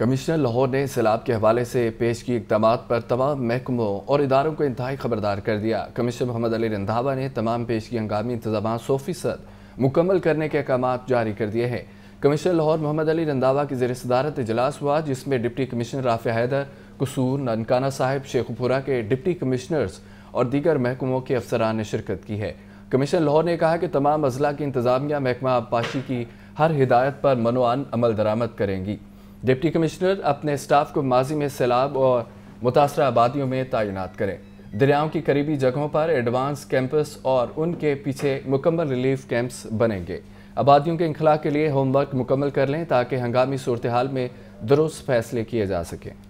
commissioner Lahore ने सैलाब के हवाले से पेश की इकदाम पर तमाम महकमों और इदारों को इंतहाई खबरदार कर दिया कमिश्नर मोहम्मद अली रंधावा ने तमाम पेश की हंगामी इंतजाम सौ फीसद मुकम्मल करने के अहकाम जारी कर दिए हैं कमिश्नर लाहौर मोहम्मद अली रंधावा की जेर सदारत इजलास हुआ जिसमें डिप्टी कमिश्नर राफे हैदर कसूर ननकाना साहिब शेखपुरा के डिप्टी कमिश्नर्स और दीगर महकमों के अफसरान ने शिरकत की है कमिश्नर लाहौर ने कहा कि तमाम अजला की इंतजामिया महकमा आबपाशी की हर हिदायत पर मनोआन अमल दरामद करेंगी डिप्टी कमिश्नर अपने स्टाफ को माजी में सैलाब और मुतासर आबादियों में तैनात करें दरियाओं की करीबी जगहों पर एडवांस कैंपस और उनके पीछे मुकम्मल रिलीफ कैंप्स बनेंगे आबादियों के इखला के लिए होमवर्क मुकम्मल कर लें ताकि हंगामी सूरत हाल में दुरुस्त फैसले किए जा सकें